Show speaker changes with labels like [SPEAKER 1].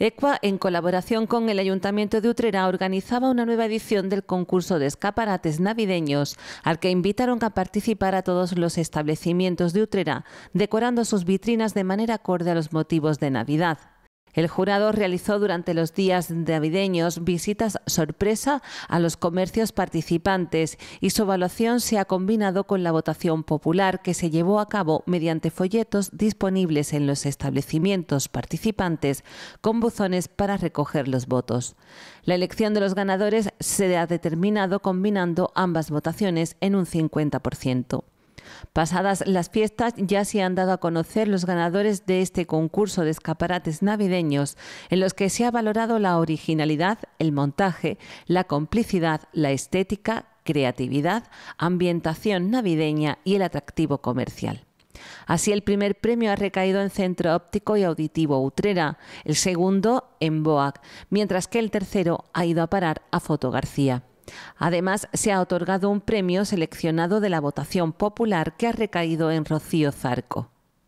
[SPEAKER 1] ECUA, en colaboración con el Ayuntamiento de Utrera, organizaba una nueva edición del concurso de escaparates navideños, al que invitaron a participar a todos los establecimientos de Utrera, decorando sus vitrinas de manera acorde a los motivos de Navidad. El jurado realizó durante los días navideños visitas sorpresa a los comercios participantes y su evaluación se ha combinado con la votación popular que se llevó a cabo mediante folletos disponibles en los establecimientos participantes con buzones para recoger los votos. La elección de los ganadores se ha determinado combinando ambas votaciones en un 50%. Pasadas las fiestas ya se han dado a conocer los ganadores de este concurso de escaparates navideños en los que se ha valorado la originalidad, el montaje, la complicidad, la estética, creatividad, ambientación navideña y el atractivo comercial. Así, el primer premio ha recaído en Centro Óptico y Auditivo Utrera, el segundo en BOAC, mientras que el tercero ha ido a parar a Foto García. Además, se ha otorgado un premio seleccionado de la votación popular que ha recaído en Rocío Zarco.